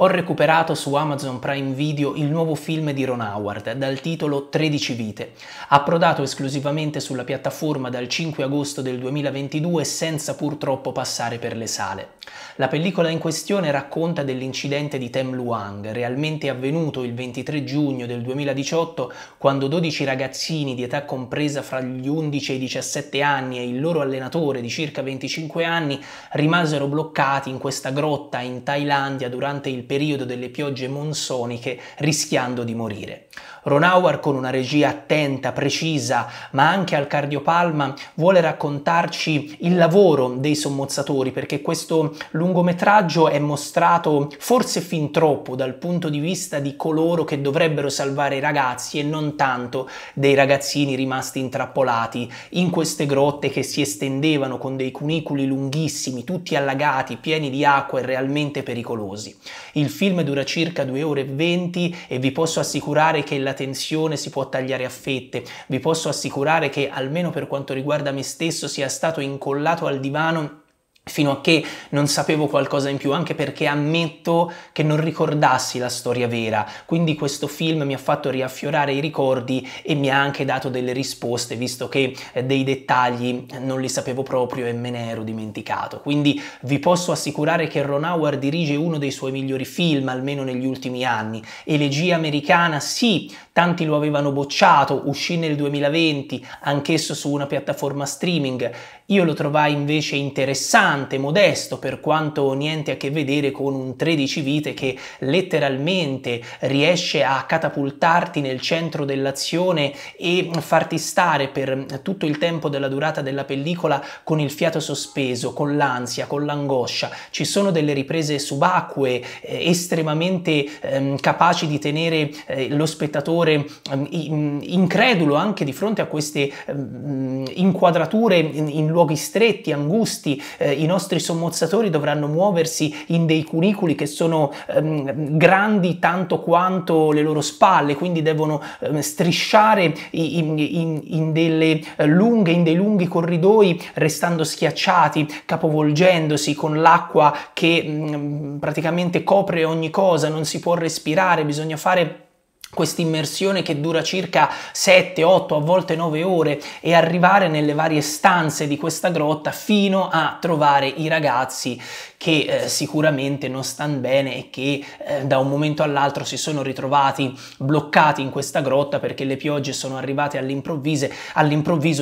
Ho recuperato su Amazon Prime Video il nuovo film di Ron Howard dal titolo 13 vite, approdato esclusivamente sulla piattaforma dal 5 agosto del 2022 senza purtroppo passare per le sale. La pellicola in questione racconta dell'incidente di Tem Luang, realmente avvenuto il 23 giugno del 2018 quando 12 ragazzini di età compresa fra gli 11 e i 17 anni e il loro allenatore di circa 25 anni rimasero bloccati in questa grotta in Thailandia durante il periodo delle piogge monsoniche rischiando di morire. Ronauer con una regia attenta, precisa, ma anche al cardiopalma, vuole raccontarci il lavoro dei sommozzatori perché questo lungometraggio è mostrato forse fin troppo dal punto di vista di coloro che dovrebbero salvare i ragazzi e non tanto dei ragazzini rimasti intrappolati in queste grotte che si estendevano con dei cunicoli lunghissimi, tutti allagati, pieni di acqua e realmente pericolosi. Il film dura circa 2 ore e 20 e vi posso assicurare che la tensione si può tagliare a fette, vi posso assicurare che almeno per quanto riguarda me stesso sia stato incollato al divano fino a che non sapevo qualcosa in più, anche perché ammetto che non ricordassi la storia vera, quindi questo film mi ha fatto riaffiorare i ricordi e mi ha anche dato delle risposte, visto che eh, dei dettagli eh, non li sapevo proprio e me ne ero dimenticato. Quindi vi posso assicurare che Ron Howard dirige uno dei suoi migliori film, almeno negli ultimi anni. Elegia americana, sì, tanti lo avevano bocciato, uscì nel 2020 anch'esso su una piattaforma streaming, io lo trovai invece interessante, modesto, per quanto niente a che vedere con un 13 vite che letteralmente riesce a catapultarti nel centro dell'azione e farti stare per tutto il tempo della durata della pellicola con il fiato sospeso, con l'ansia, con l'angoscia. Ci sono delle riprese subacquee eh, estremamente ehm, capaci di tenere eh, lo spettatore sempre mm, mm, incredulo anche di fronte a queste mm, inquadrature in, luoghi stretti, angusti, eh, i nostri sommozzatori dovranno muoversi in dei cunicoli che sono grandi tanto quanto le loro spalle, quindi devono strisciare in, in, in delle eh, lunghe, in dei lunghi corridoi, restando schiacciati, capovolgendosi con l'acqua che praticamente copre ogni cosa, non si può respirare, bisogna fare questa immersione che dura circa 7, 8, a volte 9 ore e arrivare nelle varie stanze di questa grotta fino a trovare i ragazzi che eh, sicuramente non stanno bene e che eh, da un momento all'altro si sono ritrovati bloccati in questa grotta perché le piogge sono arrivate all'improvviso all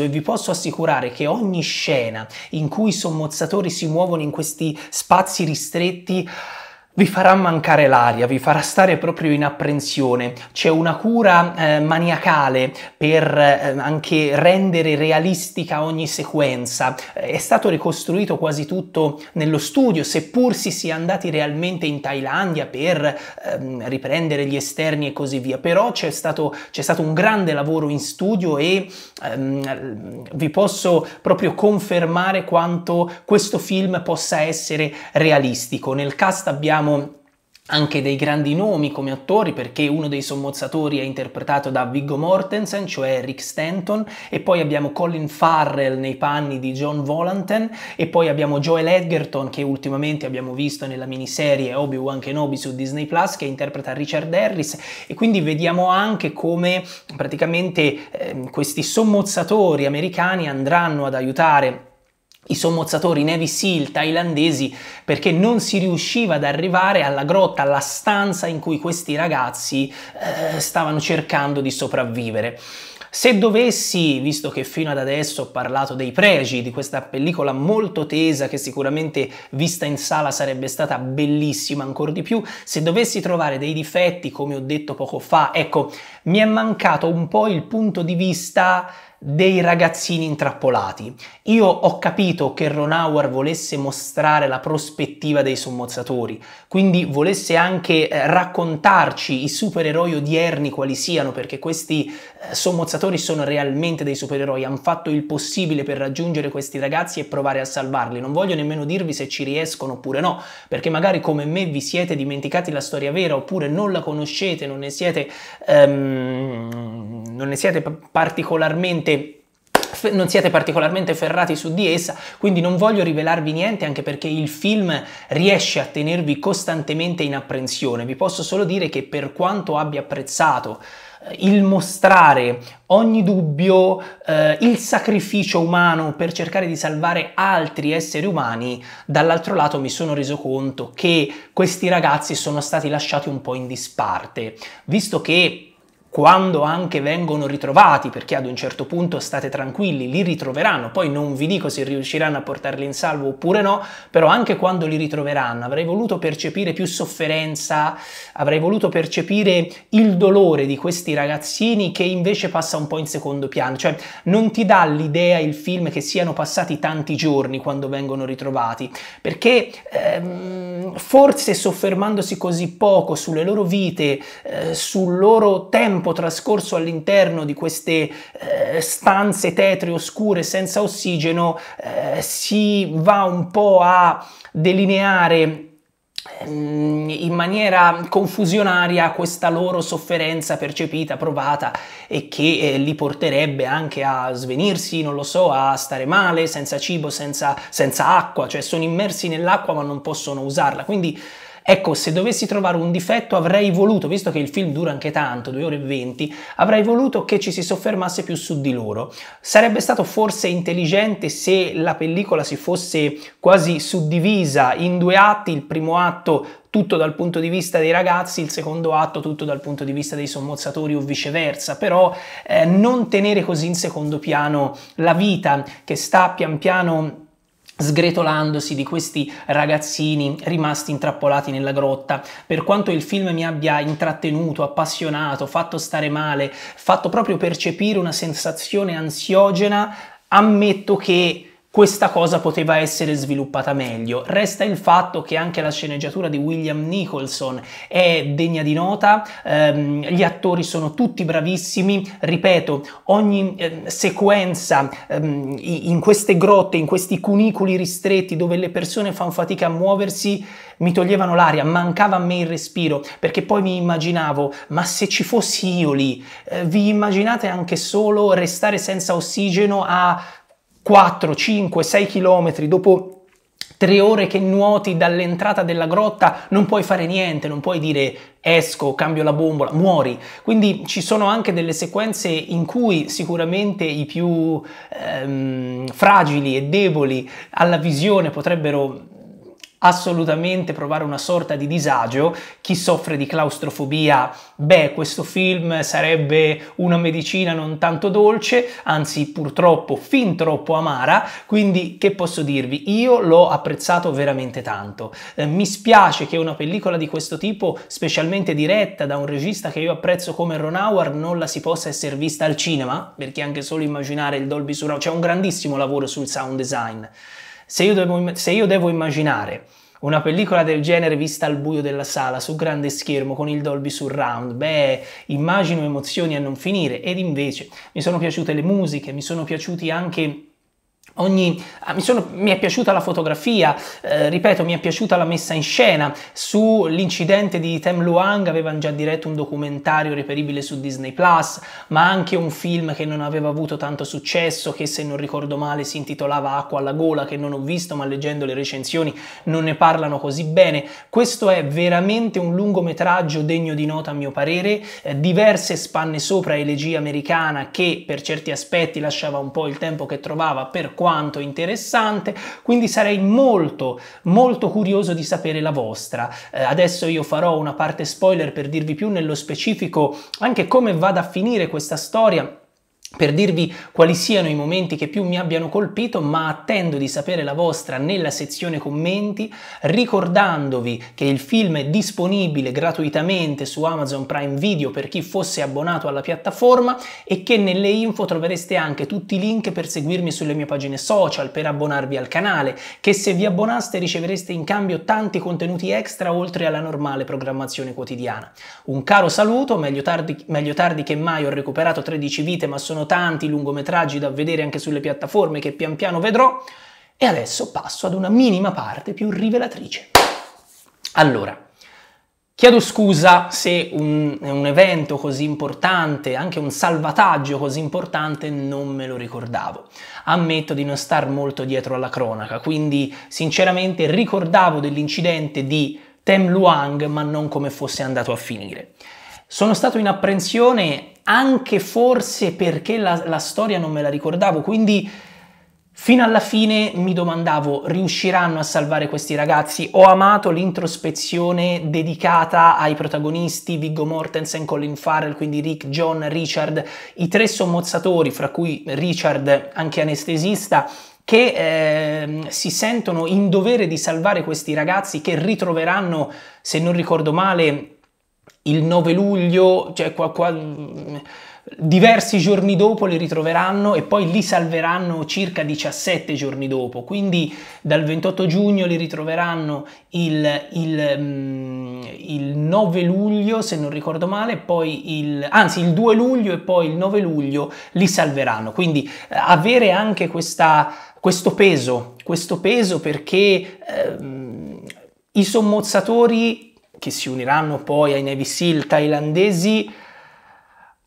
e vi posso assicurare che ogni scena in cui i sommozzatori si muovono in questi spazi ristretti vi farà mancare l'aria, vi farà stare proprio in apprensione. C'è una cura eh, maniacale per eh, anche rendere realistica ogni sequenza. È stato ricostruito quasi tutto nello studio, seppur si sia andati realmente in Thailandia per ehm, riprendere gli esterni e così via. Però c'è stato, c'è stato un grande lavoro in studio e ehm, vi posso proprio confermare quanto questo film possa essere realistico. Nel cast abbiamo abbiamo anche dei grandi nomi come attori perché uno dei sommozzatori è interpretato da Viggo Mortensen, cioè Rick Stanton, e poi abbiamo Colin Farrell nei panni di John Volanten e poi abbiamo Joel Edgerton che ultimamente abbiamo visto nella miniserie Obi-Wan Kenobi su Disney Plus che interpreta Richard Harris e quindi vediamo anche come praticamente eh, questi sommozzatori americani andranno ad aiutare i sommozzatori Navy SEAL thailandesi perché non si riusciva ad arrivare alla grotta, alla stanza in cui questi ragazzi eh, stavano cercando di sopravvivere. Se dovessi, visto che fino ad adesso ho parlato dei pregi di questa pellicola molto tesa che sicuramente vista in sala sarebbe stata bellissima ancora di più, se dovessi trovare dei difetti, come ho detto poco fa, ecco, mi è mancato un po' il punto di vista dei ragazzini intrappolati. Io ho capito che Ronauer volesse mostrare la prospettiva dei sommozzatori, quindi volesse anche eh, raccontarci i supereroi odierni quali siano, perché questi eh, sommozzatori sono realmente dei supereroi, hanno fatto il possibile per raggiungere questi ragazzi e provare a salvarli. Non voglio nemmeno dirvi se ci riescono oppure no, perché magari come me vi siete dimenticati la storia vera oppure non la conoscete, non ne siete, ehm, non ne siete particolarmente non siete particolarmente ferrati su di essa, quindi non voglio rivelarvi niente anche perché il film riesce a tenervi costantemente in apprensione. Vi posso solo dire che per quanto abbia apprezzato eh, il mostrare ogni dubbio, eh, il sacrificio umano per cercare di salvare altri esseri umani, dall'altro lato mi sono reso conto che questi ragazzi sono stati lasciati un po' in disparte, visto che quando anche vengono ritrovati, perché ad un certo punto state tranquilli, li ritroveranno, poi non vi dico se riusciranno a portarli in salvo oppure no, però anche quando li ritroveranno avrei voluto percepire più sofferenza, avrei voluto percepire il dolore di questi ragazzini che invece passa un po' in secondo piano, cioè non ti dà l'idea il film che siano passati tanti giorni quando vengono ritrovati, perché ehm, forse soffermandosi così poco sulle loro vite, eh, sul loro tempo, tempo trascorso all'interno di queste eh, stanze tetre, oscure senza ossigeno eh, si va un po' a delineare ehm, in maniera confusionaria questa loro sofferenza percepita, provata e che eh, li porterebbe anche a svenirsi, non lo so, a stare male, senza cibo, senza, senza acqua, cioè sono immersi nell'acqua ma non possono usarla. Quindi Ecco, se dovessi trovare un difetto avrei voluto, visto che il film dura anche tanto, 2 ore e 20, avrei voluto che ci si soffermasse più su di loro. Sarebbe stato forse intelligente se la pellicola si fosse quasi suddivisa in due atti, il primo atto tutto dal punto di vista dei ragazzi, il secondo atto tutto dal punto di vista dei sommozzatori o viceversa, però eh, non tenere così in secondo piano la vita che sta pian piano sgretolandosi di questi ragazzini rimasti intrappolati nella grotta. Per quanto il film mi abbia intrattenuto, appassionato, fatto stare male, fatto proprio percepire una sensazione ansiogena, ammetto che questa cosa poteva essere sviluppata meglio. Resta il fatto che anche la sceneggiatura di William Nicholson è degna di nota, ehm, gli attori sono tutti bravissimi, ripeto, ogni eh, sequenza ehm, in queste grotte, in questi cunicoli ristretti dove le persone fanno fatica a muoversi, mi toglievano l'aria, mancava a me il respiro, perché poi mi immaginavo, ma se ci fossi io lì, eh, vi immaginate anche solo restare senza ossigeno a 4, 5, 6 km dopo Tre ore che nuoti dall'entrata della grotta non puoi fare niente, non puoi dire esco, cambio la bombola, muori. Quindi ci sono anche delle sequenze in cui sicuramente i più ehm, fragili e deboli alla visione potrebbero assolutamente provare una sorta di disagio, chi soffre di claustrofobia, beh, questo film sarebbe una medicina non tanto dolce, anzi purtroppo fin troppo amara, quindi che posso dirvi? Io l'ho apprezzato veramente tanto. Eh, mi spiace che una pellicola di questo tipo, specialmente diretta da un regista che io apprezzo come Ron Howard, non la si possa essere vista al cinema, perché anche solo immaginare il Dolby Surround, c'è un grandissimo lavoro sul sound design. Se io devo, se io devo immaginare una pellicola del genere vista al buio della sala, su grande schermo, con il Dolby Surround, beh, immagino emozioni a non finire ed invece mi sono piaciute le musiche, mi sono piaciuti anche Ogni, ah, mi, sono, mi, è piaciuta la fotografia, eh, ripeto, mi è piaciuta la messa in scena. Sull'incidente di Tem Luang avevano già diretto un documentario reperibile su Disney Plus, ma anche un film che non aveva avuto tanto successo, che se non ricordo male si intitolava Acqua alla gola, che non ho visto, ma leggendo le recensioni non ne parlano così bene. Questo è veramente un lungometraggio degno di nota a mio parere, eh, diverse spanne sopra elegia americana che per certi aspetti lasciava un po' il tempo che trovava per quanto quanto interessante, quindi sarei molto molto curioso di sapere la vostra. Eh, adesso io farò una parte spoiler per dirvi più nello specifico anche come vada a finire questa storia per dirvi quali siano i momenti che più mi abbiano colpito, ma attendo di sapere la vostra nella sezione commenti, ricordandovi che il film è disponibile gratuitamente su Amazon Prime Video per chi fosse abbonato alla piattaforma e che nelle info trovereste anche tutti i link per seguirmi sulle mie pagine social, per abbonarvi al canale, che se vi abbonaste ricevereste in cambio tanti contenuti extra oltre alla normale programmazione quotidiana. Un caro saluto, meglio tardi, meglio tardi che mai ho recuperato 13 vite ma sono tanti lungometraggi da vedere anche sulle piattaforme che pian piano vedrò e adesso passo ad una minima parte più rivelatrice. Allora, Chiedo scusa se un, un, evento così importante, anche un salvataggio così importante, non me lo ricordavo. Ammetto di non star molto dietro alla cronaca, quindi sinceramente ricordavo dell'incidente di Tem Luang, ma non come fosse andato a finire. Sono stato in apprensione anche forse perché la, la storia non me la ricordavo, quindi fino alla fine mi domandavo riusciranno a salvare questi ragazzi? Ho amato l'introspezione dedicata ai protagonisti Viggo Mortensen, Colin Farrell, quindi Rick, John, Richard, i tre sommozzatori, fra cui Richard anche anestesista, che eh, si sentono in dovere di salvare questi ragazzi che ritroveranno, se non ricordo male, il 9 luglio, cioè qua, qua, mm, diversi giorni dopo li ritroveranno e poi li salveranno circa 17 giorni dopo, quindi dal 28 giugno li ritroveranno il, il, mm, il 9 luglio se non ricordo male, poi il, anzi il 2 luglio e poi il 9 luglio li salveranno, quindi eh, avere anche questa, questo peso, questo peso perché... Ehm, i sommozzatori che si uniranno poi ai Navy SEAL thailandesi,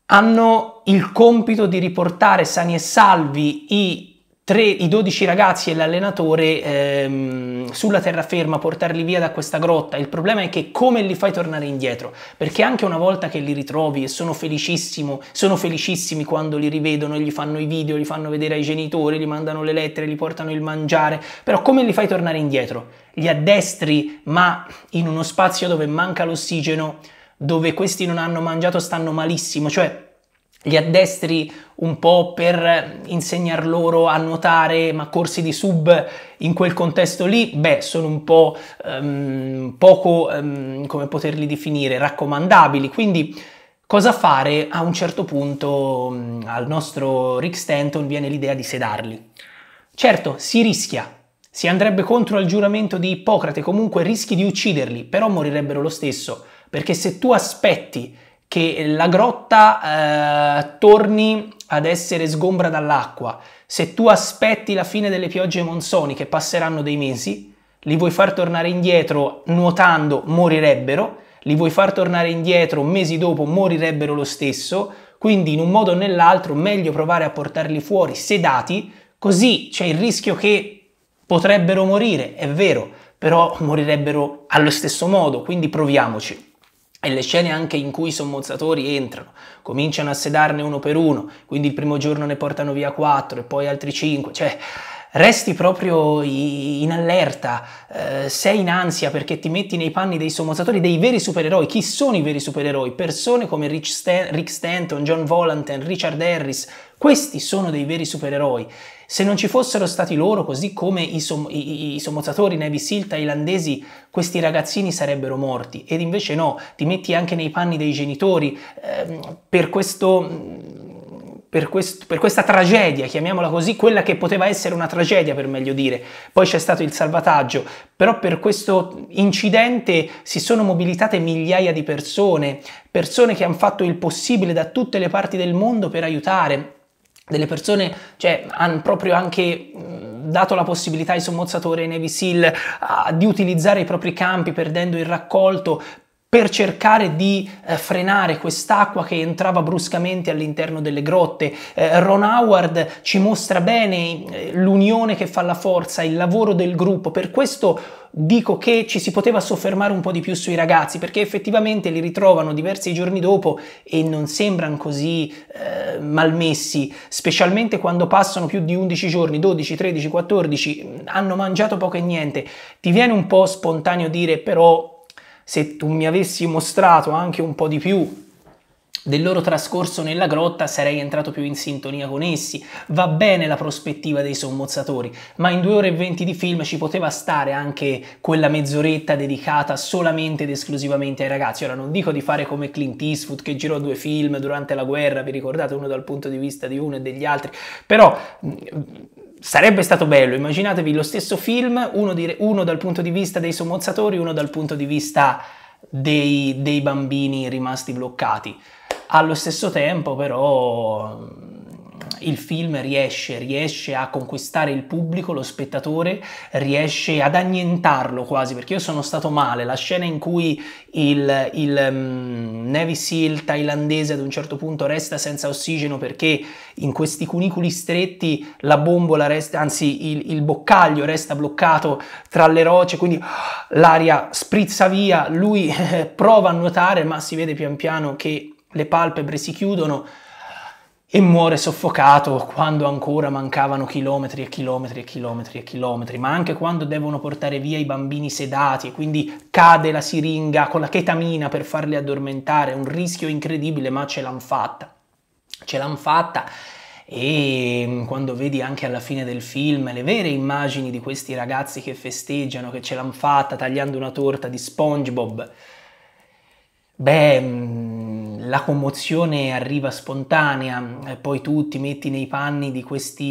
hanno il compito di riportare sani e salvi i tre, i 12 ragazzi e l'allenatore ehm, sulla terraferma, portarli via da questa grotta. Il problema è che come li fai tornare indietro? Perché anche una volta che li ritrovi e sono felicissimo, sono felicissimi quando li rivedono, gli fanno i video, li fanno vedere ai genitori, gli mandano le lettere, gli portano il mangiare, però come li fai tornare indietro? Li addestri, ma in uno spazio dove manca l'ossigeno, dove questi non hanno mangiato, stanno malissimo, cioè li addestri un po' per insegnar loro a nuotare, ma corsi di sub in quel contesto lì, beh, sono un po' um, poco, um, come poterli definire, raccomandabili. Quindi cosa fare? A un certo punto um, al nostro Rick Stanton viene l'idea di sedarli. Certo, si rischia, si andrebbe contro il giuramento di Ippocrate, comunque rischi di ucciderli, però morirebbero lo stesso, perché se tu aspetti che la grotta eh, torni ad essere sgombra dall'acqua. Se tu aspetti la fine delle piogge monsoniche, passeranno dei mesi, li vuoi far tornare indietro nuotando, morirebbero, li vuoi far tornare indietro mesi dopo, morirebbero lo stesso, quindi in un modo o nell'altro meglio provare a portarli fuori sedati, così c'è il rischio che potrebbero morire, è vero, però morirebbero allo stesso modo, quindi proviamoci e le scene anche in cui i sommozzatori entrano, cominciano a sedarne uno per uno, quindi il primo giorno ne portano via quattro e poi altri cinque, cioè resti proprio in allerta, eh, sei in ansia perché ti metti nei panni dei sommozzatori, dei veri supereroi. Chi sono i veri supereroi? Persone come Rick Stanton, John Volanten, Richard Harris, questi sono dei veri supereroi se non ci fossero stati loro, così come i, som- i-, i sommozzatori Navy SEAL thailandesi, questi ragazzini sarebbero morti. Ed invece no, ti metti anche nei panni dei genitori eh, per questo... Per, quest- per, questa tragedia, chiamiamola così, quella che poteva essere una tragedia per meglio dire, poi c'è stato il salvataggio, però per questo incidente si sono mobilitate migliaia di persone, persone che hanno fatto il possibile da tutte le parti del mondo per aiutare delle persone cioè, hanno proprio anche dato la possibilità ai sommozzatore Navy SEAL uh, di utilizzare i propri campi perdendo il raccolto per cercare di eh, frenare quest'acqua che entrava bruscamente all'interno delle grotte. Eh, Ron Howard ci mostra bene eh, l'unione che fa la forza, il lavoro del gruppo, per questo dico che ci si poteva soffermare un po' di più sui ragazzi perché effettivamente li ritrovano diversi giorni dopo e non sembrano così eh, malmessi, specialmente quando passano più di 11 giorni, 12, 13, 14, hanno mangiato poco e niente. Ti viene un po' spontaneo dire però se tu mi avessi mostrato anche un po' di più del loro trascorso nella grotta sarei entrato più in sintonia con essi. Va bene la prospettiva dei sommozzatori, ma in due ore e venti di film ci poteva stare anche quella mezz'oretta dedicata solamente ed esclusivamente ai ragazzi. Ora non dico di fare come Clint Eastwood che girò due film durante la guerra, vi ricordate uno dal punto di vista di uno e degli altri, però sarebbe stato bello, immaginatevi lo stesso film, uno, di, uno, dal punto di vista dei sommozzatori, uno dal punto di vista dei, dei bambini rimasti bloccati. Allo stesso tempo però il film riesce, riesce a conquistare il pubblico, lo spettatore, riesce ad annientarlo quasi, perché io sono stato male, la scena in cui il, il um, Navy SEAL thailandese ad un certo punto resta senza ossigeno perché in questi cunicoli stretti la bombola resta, anzi il, il boccaglio resta bloccato tra le rocce, quindi l'aria sprizza via, lui prova a nuotare ma si vede pian piano che le palpebre si chiudono, e muore soffocato quando ancora mancavano chilometri e chilometri e chilometri e chilometri, ma anche quando devono portare via i bambini sedati e quindi cade la siringa con la chetamina per farli addormentare, un rischio incredibile, ma ce l'hanno fatta. Ce l'hanno fatta e mm, quando vedi anche alla fine del film le vere immagini di questi ragazzi che festeggiano, che ce l'hanno fatta tagliando una torta di SpongeBob, beh mm, la commozione arriva spontanea, eh, poi tu ti metti nei panni di,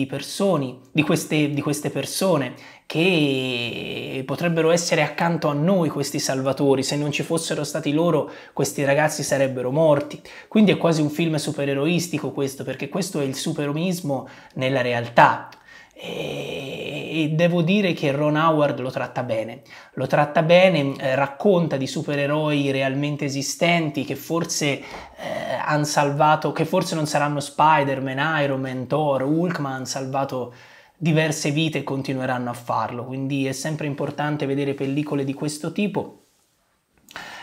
personi, di, queste, di queste persone che potrebbero essere accanto a noi questi salvatori, se non ci fossero stati loro questi ragazzi sarebbero morti. Quindi è quasi un film supereroistico questo, perché questo è il superomismo nella realtà e devo dire che Ron Howard lo tratta bene. Lo tratta bene, mm, eh, racconta di supereroi realmente esistenti che forse eh, hanno salvato, che forse non saranno Spider-Man, Iron Man, Thor, Hulk, ma hanno salvato diverse vite e continueranno a farlo. Quindi è sempre importante vedere pellicole di questo tipo.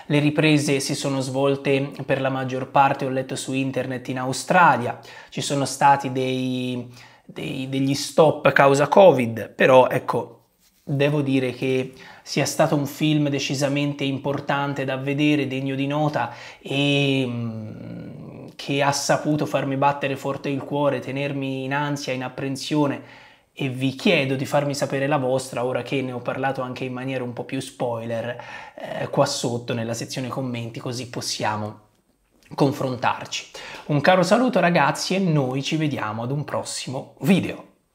Le riprese si sono svolte per la maggior parte, ho letto su internet, in Australia. Ci sono stati dei dei, degli stop causa Covid, però ecco, devo dire che sia stato un film decisamente importante da vedere, degno di nota e mm, che ha saputo farmi battere forte il cuore, tenermi in ansia, in apprensione e vi chiedo di farmi sapere la vostra ora che ne ho parlato anche in maniera un po' più spoiler eh, qua sotto nella sezione commenti così possiamo confrontarci. Un caro saluto ragazzi e noi ci vediamo ad un prossimo video.